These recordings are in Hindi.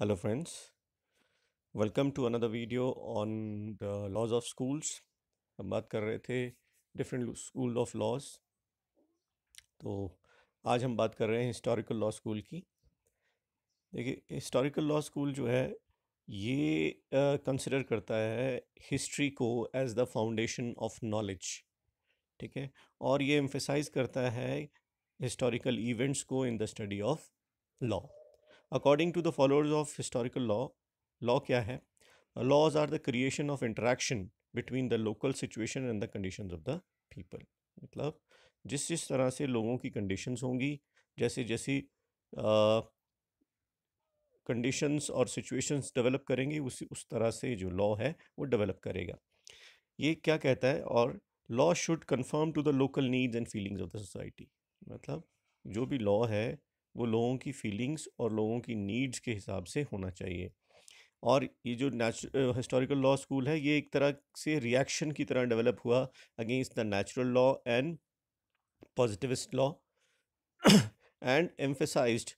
Hello friends welcome to another video on the laws of schools हम बात कर रहे थे डिफरेंट स्कूल ऑफ लॉज तो आज हम बात कर रहे हैं हिस्टोरिकल लॉ स्कूल की देखिए हिस्टोरिकल लॉ स्कूल जो है ये कंसिडर uh, करता है हिस्ट्री को as the foundation of knowledge ठीक है और ये एम्फेसाइज करता है हिस्टोरिकल इवेंट्स को in the study of law according to the followers of historical law law क्या है laws are the creation of interaction between the local situation and the condition of the people मतलब जिस जिस तरह से लोगों की कंडीशंस होंगी जैसे जैसी कंडीशंस और सिचुएशंस डेवलप करेंगी उस उस तरह से जो लॉ है वो डेवलप करेगा ये क्या कहता है और law should confirm to the local needs and feelings of the society मतलब जो भी लॉ है वो लोगों की फीलिंग्स और लोगों की नीड्स के हिसाब से होना चाहिए और ये जो हिस्टोरिकल लॉ स्कूल है ये एक तरह से रिएक्शन की तरह डेवलप हुआ against the natural law and positivist law and emphasise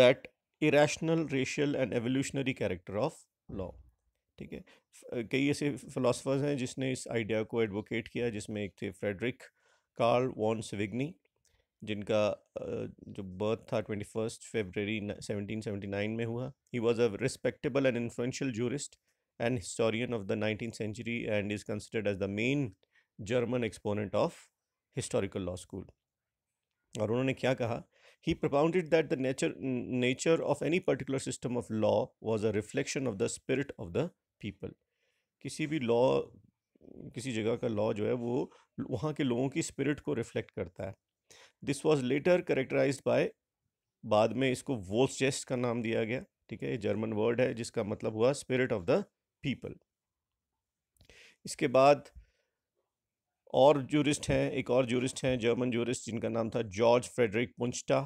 that irrational racial and evolutionary character of law ठीक है कई ऐसे फ़िलासफ़र्स हैं जिसने इस आइडिया को एडवोकेट किया जिसमें एक थे फ्रेडरिक कार्ल वॉन्स विग्नी जिनका जो बर्थ था twenty first February seventeen seventy nine में हुआ he was a respectable and influential jurist and historian of the nineteen century and is considered as the main German exponent of historical law school और उन्होंने क्या कहा he propounded that the nature nature of any particular system of law was a reflection of the spirit of the people किसी भी लॉ किसी जगह का लॉ जो है वो वहाँ के लोगों की स्पिरिट को रिफ्लेक्ट करता है this was later characterise by बाद में इसको वोल्स चेस्ट का नाम दिया गया ठीक है ये जर्मन वर्ड है जिसका मतलब हुआ स्पिरिट ऑफ द पीपल इसके बाद और जूरिस्ट हैं एक और जूरिस्ट हैं जर्मन जूरिस्ट जिनका नाम था जॉर्ज फ्रेडरिक पुंस्टा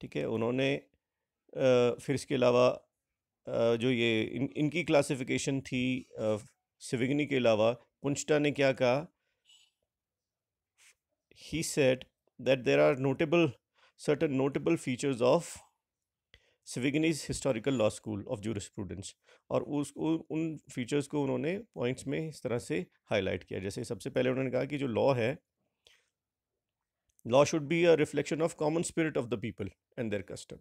ठीक है उन्होंने फिर इसके अलावा जो ये इन इनकी क्लासिफिकेशन थी सिविगनी के अलावा पुंस्टा ने क्या कहा he said that there are notable certain notable features of Savigny's historical law school of students और उस उन फीचर्स को उन्होंने पॉइंट्स में इस तरह से हाईलाइट किया जैसे सबसे पहले उन्होंने कहा कि जो लॉ है law should be a reflection of common spirit of the people and their custom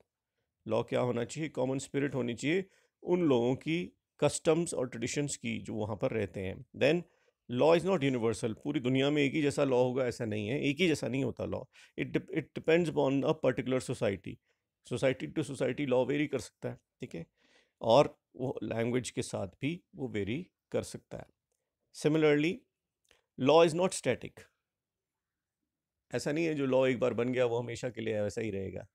law क्या होना चाहिए कॉमन स्पिरिट होनी चाहिए उन लोगों की कस्टम्स और ट्रेडिशंस की जो वहाँ पर रहते हैं then law is not universal पूरी दुनिया में एक ही जैसा लॉ होगा ऐसा नहीं है एक ही जैसा नहीं होता law it it depends upon a particular society society to society law vary कर सकता है ठीक है और वो लैंग्वेज के साथ भी वो वेरी कर सकता है similarly law is not static ऐसा नहीं है जो लॉ एक बार बन गया वो हमेशा के लिए वैसा ही रहेगा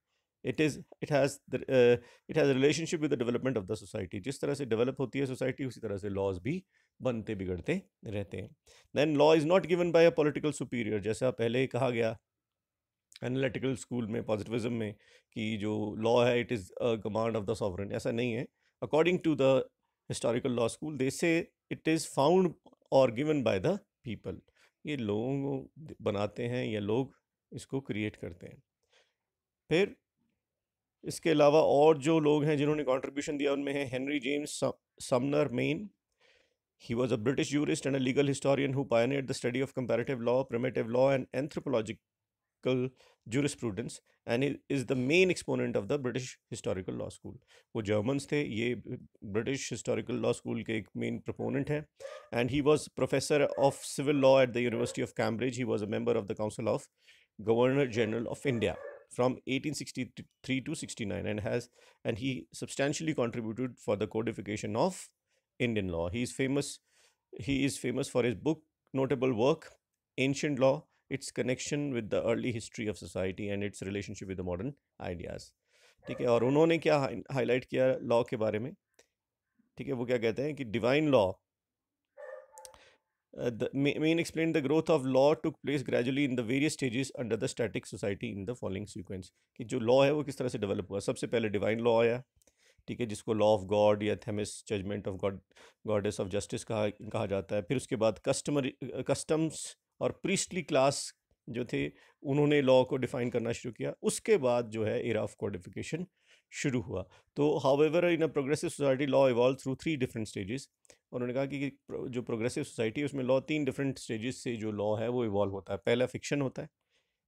it is it has it has relationship with the development of the society जिस तरह से डेवलप होती है सोसाइटी उसी तरह से लॉज भी बनते बिगड़ते रहते हैं then law is not given by a political superior जैसा पहले कहा गया एनालिटिकल स्कूल में पॉजिटिविज्म में कि जो लॉ है it is a command of the sovereign ऐसा नहीं है according to the historical law school they say it is found और गिवन बाय द पीपल ये लोगों को बनाते हैं या लोग इसको क्रिएट करते हैं फिर इसके अलावा और जो लोग हैं जिन्होंने कंट्रीब्यूशन दिया उनमें है Henry James Sumner Maine He was a British jurist and a legal historian who pioneered the study of comparative law, primitive law, and anthropological jurisprudence, and he is the main exponent of the British historical law school. वो Germans थे ये British historical law school के एक main proponent हैं and he was professor of civil law at the University of Cambridge. He was a member of the Council of Governor General of India. from 1863 to 69 and has and he substantially contributed for the codification of Indian law. He is famous he is famous for his book notable work Ancient Law its connection with the early history of society and its relationship with the modern ideas. ठीक है और उन्होंने क्या हाईलाइट किया लॉ के बारे में ठीक है वो क्या कहते हैं कि divine law uh, the main explained the growth of law took place gradually in the various stages under the static society in the following sequence कि जो law है वो किस तरह से develop हुआ सबसे पहले divine law आया ठीक है जिसको law of God या themis judgment of God goddess of justice कहा कहा जाता है फिर उसके बाद customary uh, customs और priestly class जो थे उन्होंने लॉ को डिफ़ाइन करना शुरू किया उसके बाद जो है एरा ऑफ क्वालिफिकेशन शुरू हुआ तो however in a progressive society law evolve through three different stages उन्होंने कहा कि जो प्रोग्रेसिव सोसाइटी है उसमें लॉ तीन डिफरेंट स्टेजेस से जो लॉ है वो इवॉल्व होता है पहला फिक्शन होता है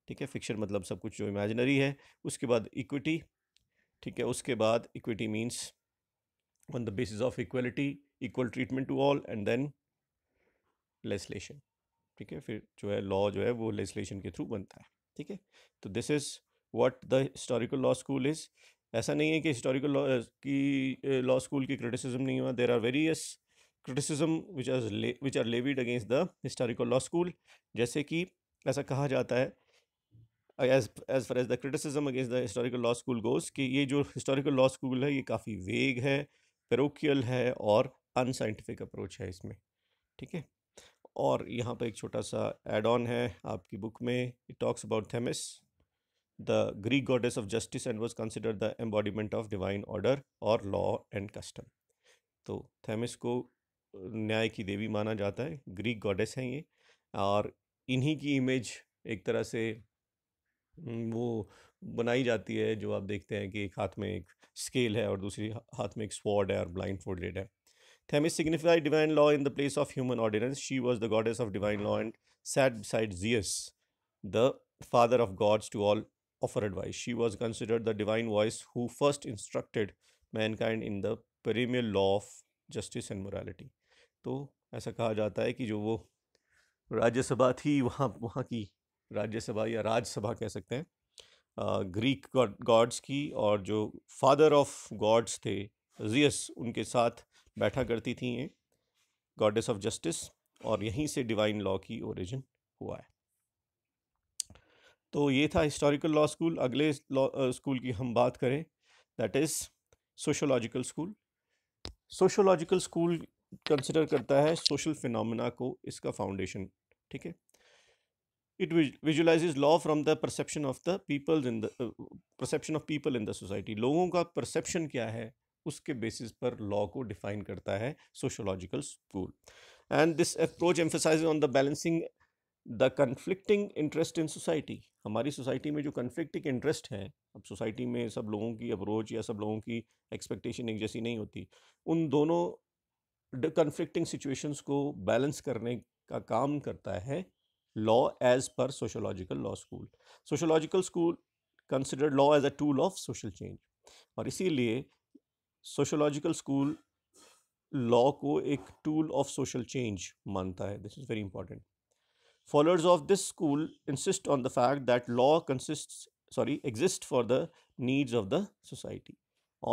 ठीक है फिक्शन मतलब सब कुछ जो इमेजनरी है उसके बाद इक्विटी ठीक है उसके बाद equity means on the basis of equality equal treatment to all and then legislation ठीक है फिर जो है लॉ जो है वो लेजिस्लेशन के थ्रू बनता है ठीक है तो this is what the historical law school is ऐसा नहीं है कि हिस्टोरिकल लॉ की लॉ स्कूल की क्रिटिसिज्म नहीं हुआ there are various criticism which are which are levied against the historical law school जैसे कि ऐसा कहा जाता है as as far as the criticism against the historical law school goes कि ये जो हिस्टोरिकल लॉ स्कूल है ये काफ़ी वेग है पेरोक्यल है और अनसाइंटिफिक अप्रोच है इसमें ठीक है और यहाँ पर एक छोटा सा एड ऑन है आपकी बुक में it talks about Themis the Greek goddess of justice and was consider the embodiment of divine order और लॉ एंड कस्टम तो थेमिस को न्याय की देवी माना जाता है ग्रीक गॉडेस हैं ये और इन्हीं की इमेज एक तरह से वो बनाई जाती है जो आप देखते हैं कि एक हाथ में एक स्केल है और दूसरी हाथ में एक स्वॉर्ड है और ब्लाइंड फोल्डेड है Themis signified divine law in the place of human ordinance. She was the goddess of divine law and sat beside Zeus, the father of gods, to all offer advice. She was considered the divine voice who first instructed mankind in the perennial law of justice and morality. तो ऐसा कहा जाता है कि जो वो राज्यसभा थी वहाँ वहाँ की राज्यसभा या राज्यसभा कह सकते हैं ग्रीक गॉड्स की और जो फादर ऑफ गॉड्स थे जियस उनके साथ बैठा करती थी ये गॉडेस ऑफ जस्टिस और यहीं से डिवाइन लॉ की ओरिजिन हुआ है तो ये था हिस्टोरिकल लॉ स्कूल अगले लॉ स्कूल की हम बात करें that is sociological school sociological school consider करता है सोशल फिनमिना को इसका फाउंडेशन ठीक है it visualise law from the perception of the people in the perception of people in the society लोगों का परसेप्शन क्या है उसके बेसिस पर लॉ को डिफाइन करता है sociological school and this approach emphasise on the balancing the conflicting interest in society हमारी सोसाइटी में जो कन्फ्लिक्टिंग इंटरेस्ट हैं अब सोसाइटी में सब लोगों की अप्रोच या सब लोगों की एक्सपेक्टेशन एक जैसी नहीं होती उन दोनों कन्फ्लिक्टिंग सिचुएशंस को बैलेंस करने का काम करता है law as per sociological law school sociological school consider law as a tool of social change और इसीलिए सोशोलॉजिकल स्कूल लॉ को एक टूल ऑफ सोशल चेंज मानता है this is very important followers of this school insist on the fact that law consist sorry exist for the needs of the society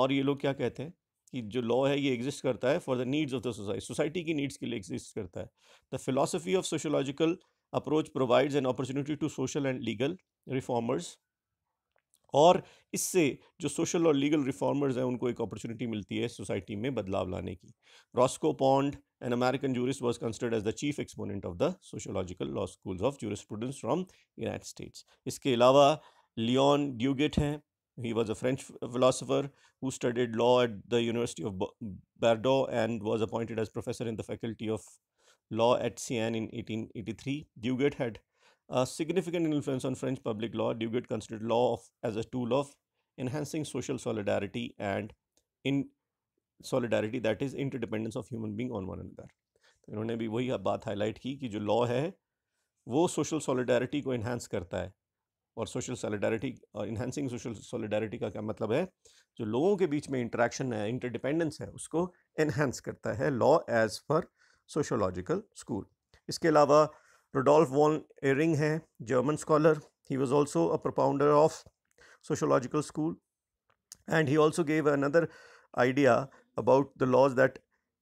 और ये लोग क्या कहते हैं कि जो लॉ है ये एग्जिस्ट करता है for the needs of the society society की नीड्स के लिए एग्जिस्ट करता है the philosophy of sociological approach provides an opportunity to social and legal reformers और इससे जो सोशल और लीगल रिफॉर्मर्स हैं उनको एक अपॉर्चुनिटी मिलती है सोसाइटी में बदलाव लाने की Roscoe Pound an American jurist was considered as the chief exponent of the sociological law school of juris students from United States इसके अलावा लियॉन ड्यूगेट हैं he was a French philosopher who studied law at the University of Bordeaux and was appointed as professor in the faculty of law at Caen in eighteen eighty three Duguit had a significant influence on French public law, Duguid considered law of, as a tool of enhancing social solidarity and in solidarity that is interdependence of human being on one another. तो इन्होंने भी वही बात हाईलाइट की कि जो लॉ है वो सोशल सॉलिडारिटी को इन्हांस करता है और सोशल सॉलिडारिटी और इन्हेंसिंग सोशल सॉलिडारिटी का क्या मतलब है जो लोगों के बीच में इंटरेक्शन है इंटरडिपेंडेंस है उसको इन्हेंस करता है law as per sociological school इसके अलावा रोडोल्फ वॉन एरिंग हैं German scholar he was also a propounder of sociological school and he also gave another idea about the laws that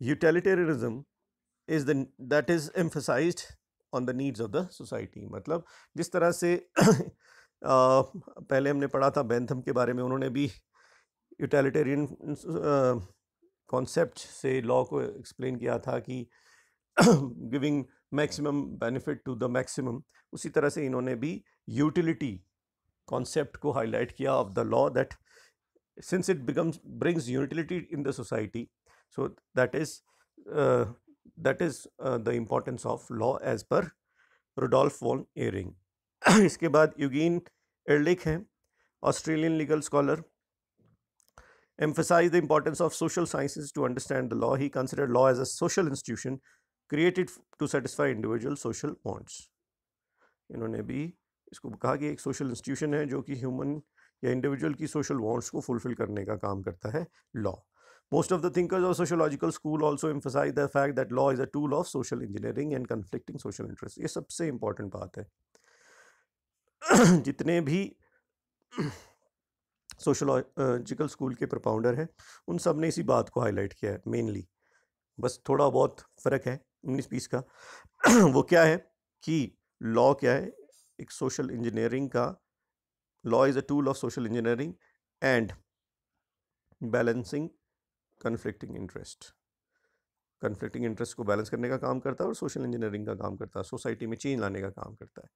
utilitarianism is the that is emphasize on the needs of the society मतलब जिस तरह से पहले हमने पढ़ा था बैंथम के बारे में उन्होंने भी यूटेलिटेरियन कॉन्सेप्ट से लॉ को एक्सप्लेन किया था कि giving maximum benefit to the maximum उसी तरह से इन्होंने भी यूटिलिटी कॉन्सेप्ट को हाईलाइट किया of the law that since it becomes brings utility in the society so that is that is the importance of law as per Rudolf von Ihering इसके बाद युगिन एर्लिक हैं Australian legal scholar emphasize the importance of social sciences to understand the law he consider law as a social institution created to satisfy individual social wants इन्होंने भी इसको कहा कि एक सोशल इंस्टीट्यूशन है जो कि ह्यूमन या इंडिविजुअल की सोशल वॉन्ट्स को फुलफिल करने का काम करता है law most of the thinkers of sociological school also emphasize the fact that law is a tool of social engineering and conflicting social interest ये सबसे इंपॉर्टेंट बात है जितने भी सोशोलॉजिकल स्कूल के प्रपाउंडर हैं उन सब ने इसी बात को हाईलाइट किया है मेनली बस थोड़ा बहुत फ़र्क है उन्नीस बीस का वो क्या है कि लॉ क्या है एक सोशल इंजीनियरिंग का law is a tool of social engineering and balancing conflicting interest conflicting interest को बैलेंस करने का काम करता है और सोशल इंजीनियरिंग का काम करता है सोसाइटी में चेंज लाने का काम करता है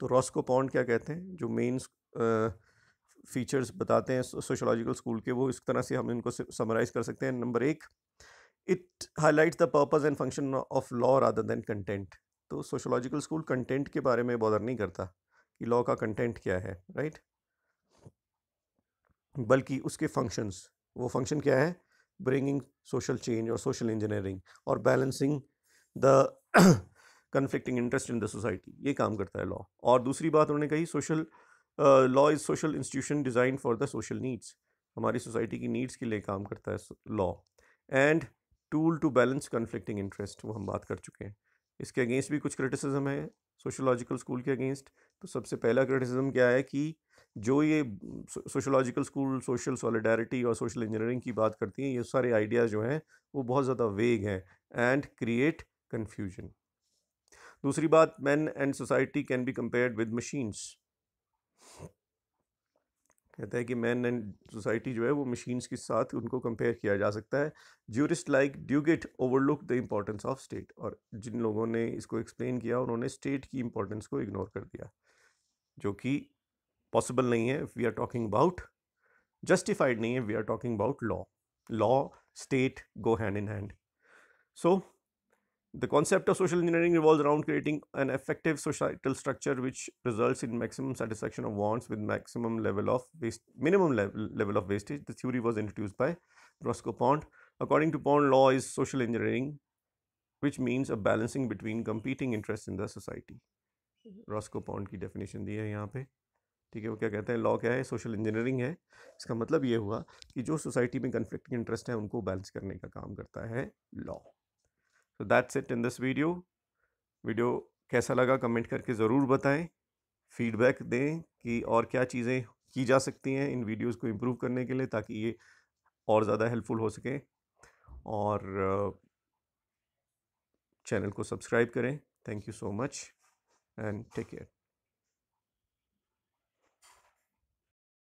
तो रॉस्को पॉन्ड क्या कहते हैं जो मेन फीचर्स बताते हैं सोशोलॉजिकल स्कूल के वो इस तरह से हम इनको समराइज़ कर सकते हैं नंबर एक it highlight the purpose and function of law rather than content तो सोशोलॉजिकल स्कूल कंटेंट के बारे में बॉदर नहीं करता कि लॉ का कंटेंट क्या है राइट बल्कि उसके फंक्शंस वो फंक्शन क्या है ब्रिंगिंग सोशल चेंज और सोशल इंजीनियरिंग और balancing the conflicting interest in the society ये काम करता है लॉ और दूसरी बात उन्होंने कही social law is social institution design for the social needs हमारी सोसाइटी की नीड्स के लिए काम करता है law and tool to balance conflicting interest वो हम बात कर चुके हैं इसके अगेंस्ट भी कुछ क्रिटिसिज्म है सोशोलॉजिकल स्कूल के अगेंस्ट तो सबसे पहला क्रिटिसिज्म क्या है कि जो ये सोशोलॉजिकल स्कूल सोशल सॉलिडारिटी और सोशल इंजीनियरिंग की बात करती हैं ये सारे आइडियाज़ जो हैं वो बहुत ज़्यादा वेग हैं एंड क्रिएट कन्फ्यूजन दूसरी बात man and society can be compared with machines कहते हैं कि मैन एंड सोसाइटी जो है वो मशीन्स के साथ उनको कंपेयर किया जा सकता है jurist like Duguit overlook the importance of state और जिन लोगों ने इसको एक्सप्लेन किया उन्होंने स्टेट की इम्पोर्टेंस को इग्नोर कर दिया जो कि पॉसिबल नहीं है we are talking about justified नहीं है we are talking about law law state go hand in hand so The concept of social engineering revolves around creating an effective societal structure which results in maximum satisfaction of wants with maximum level of waste, minimum level, level of wastage. The theory was introduced by Roscoe Pond. According to Pond, law is social engineering, which means a balancing between competing interests in the society. Mm-hmm. Roscoe Pond ki definition diya है यहाँ पे ठीक है वो क्या कहते हैं लॉ क्या है सोशल इंजीनियरिंग है इसका मतलब ये हुआ कि जो सोसाइटी में कन्फ्लिक्टिंग इंटरेस्ट है उनको बैलेंस करने का काम करता है law so that's it in this video video कैसा लगा कमेंट करके ज़रूर बताएं फीडबैक दें कि और क्या चीज़ें की जा सकती हैं इन वीडियोस को इम्प्रूव करने के लिए ताकि ये और ज़्यादा हेल्पफुल हो सके और चैनल uh, को सब्सक्राइब करें thank you so much and take care